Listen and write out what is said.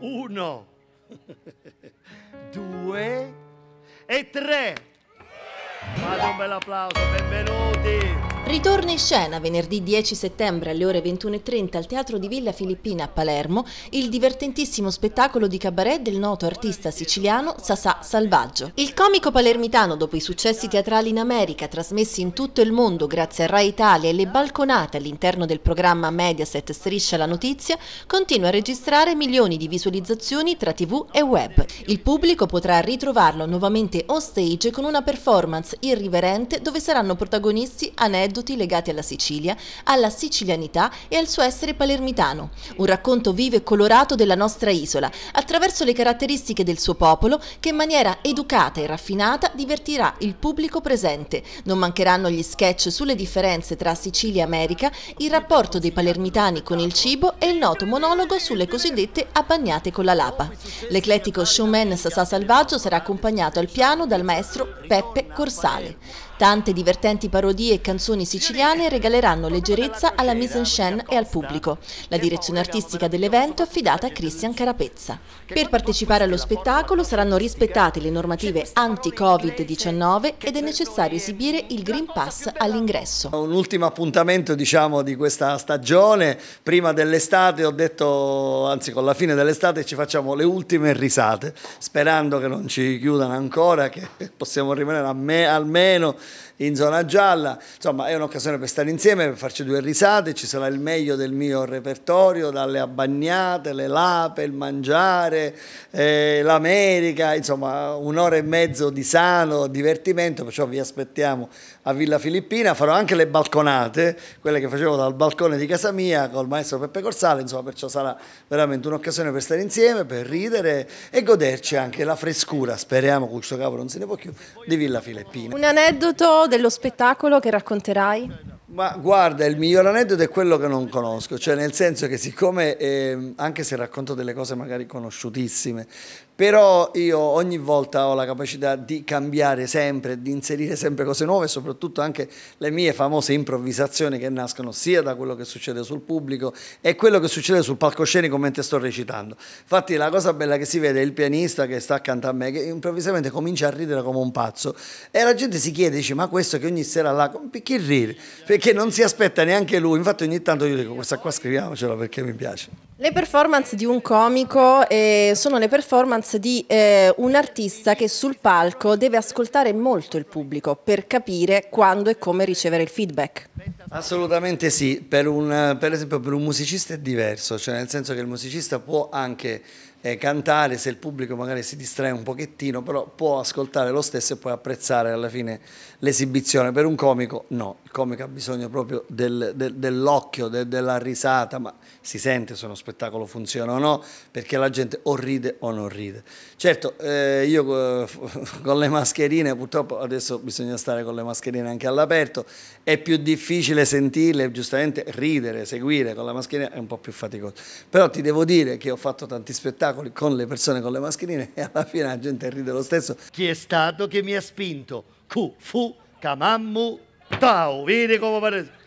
Uno, due e tre. Fate un bel applauso, benvenuti. Ritorna in scena venerdì 10 settembre alle ore 21.30 al Teatro di Villa Filippina a Palermo il divertentissimo spettacolo di cabaret del noto artista siciliano Sasà Salvaggio. Il comico palermitano, dopo i successi teatrali in America, trasmessi in tutto il mondo grazie a Rai Italia e le balconate all'interno del programma Mediaset Striscia la Notizia, continua a registrare milioni di visualizzazioni tra tv e web. Il pubblico potrà ritrovarlo nuovamente on stage con una performance irriverente dove saranno protagonisti aneddoti aneddoti legati alla Sicilia, alla sicilianità e al suo essere palermitano. Un racconto vivo e colorato della nostra isola, attraverso le caratteristiche del suo popolo, che in maniera educata e raffinata divertirà il pubblico presente. Non mancheranno gli sketch sulle differenze tra Sicilia e America, il rapporto dei palermitani con il cibo e il noto monologo sulle cosiddette abbagnate con la lapa. L'eclettico showman Sassà Salvaggio sarà accompagnato al piano dal maestro Peppe Corsale. Tante divertenti parodie e canzoni siciliane regaleranno leggerezza alla mise en scène e al pubblico. La direzione artistica dell'evento è affidata a Cristian Carapezza. Per partecipare allo spettacolo saranno rispettate le normative anti-Covid-19 ed è necessario esibire il Green Pass all'ingresso. Un ultimo appuntamento diciamo, di questa stagione, prima dell'estate ho detto, anzi con la fine dell'estate ci facciamo le ultime risate, sperando che non ci chiudano ancora, che possiamo rimanere almeno in zona gialla, insomma è un'occasione per stare insieme, per farci due risate, ci sarà il meglio del mio repertorio, dalle abbagnate, le lape, il mangiare, eh, l'America, insomma un'ora e mezzo di sano divertimento, perciò vi aspettiamo a Villa Filippina, farò anche le balconate, quelle che facevo dal balcone di casa mia col maestro Peppe Corsale, insomma perciò sarà veramente un'occasione per stare insieme, per ridere e goderci anche la frescura, speriamo, questo cavolo non se ne può più, di Villa Filippina. Un aneddoto dello spettacolo che racconterai? Ma guarda, il miglior aneddoto è quello che non conosco, cioè nel senso che siccome, eh, anche se racconto delle cose magari conosciutissime, però io ogni volta ho la capacità di cambiare sempre, di inserire sempre cose nuove e soprattutto anche le mie famose improvvisazioni che nascono sia da quello che succede sul pubblico e quello che succede sul palcoscenico mentre sto recitando. Infatti la cosa bella che si vede è il pianista che sta accanto a me che improvvisamente comincia a ridere come un pazzo e la gente si chiede, dice ma questo che ogni sera là, perché ride? Perché perché non si aspetta neanche lui. Infatti ogni tanto io dico questa qua scriviamocela perché mi piace. Le performance di un comico eh, sono le performance di eh, un artista che sul palco deve ascoltare molto il pubblico per capire quando e come ricevere il feedback. Assolutamente sì, per, un, per, esempio per un musicista è diverso, cioè nel senso che il musicista può anche eh, cantare se il pubblico magari si distrae un pochettino, però può ascoltare lo stesso e poi apprezzare alla fine l'esibizione. Per un comico no, il comico ha bisogno proprio del, del, dell'occhio, de, della risata, ma si sente se uno spettacolo funziona o no, perché la gente o ride o non ride. Certo, eh, io eh, con le mascherine, purtroppo adesso bisogna stare con le mascherine anche all'aperto, è più difficile vederle, sentirle, giustamente ridere, seguire con la mascherina è un po' più faticoso. Però ti devo dire che ho fatto tanti spettacoli con le persone con le mascherine e alla fine la gente ride lo stesso. Chi è stato che mi ha spinto? Q, fu, camammu, tau, vedi come pare...